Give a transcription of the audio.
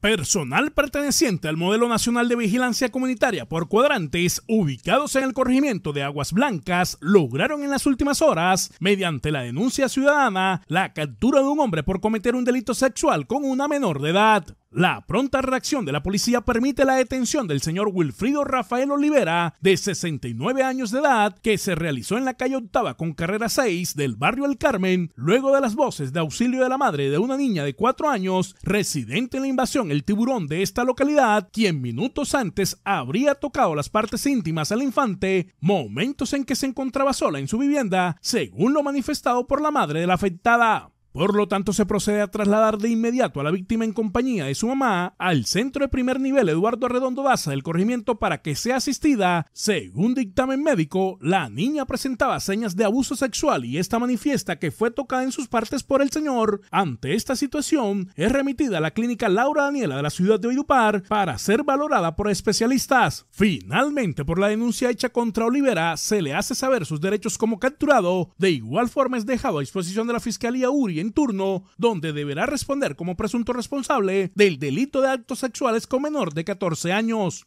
Personal perteneciente al Modelo Nacional de Vigilancia Comunitaria por cuadrantes ubicados en el corregimiento de Aguas Blancas lograron en las últimas horas, mediante la denuncia ciudadana, la captura de un hombre por cometer un delito sexual con una menor de edad. La pronta reacción de la policía permite la detención del señor Wilfrido Rafael Olivera, de 69 años de edad, que se realizó en la calle Octava con carrera 6 del barrio El Carmen, luego de las voces de auxilio de la madre de una niña de 4 años, residente en la invasión El Tiburón de esta localidad, quien minutos antes habría tocado las partes íntimas al infante, momentos en que se encontraba sola en su vivienda, según lo manifestado por la madre de la afectada. Por lo tanto, se procede a trasladar de inmediato a la víctima en compañía de su mamá al centro de primer nivel Eduardo Redondo Daza del corregimiento para que sea asistida. Según dictamen médico, la niña presentaba señas de abuso sexual y esta manifiesta que fue tocada en sus partes por el señor. Ante esta situación, es remitida a la clínica Laura Daniela de la ciudad de Oidupar para ser valorada por especialistas. Finalmente, por la denuncia hecha contra Olivera, se le hace saber sus derechos como capturado. De igual forma, es dejado a disposición de la Fiscalía URI en turno, donde deberá responder como presunto responsable del delito de actos sexuales con menor de 14 años.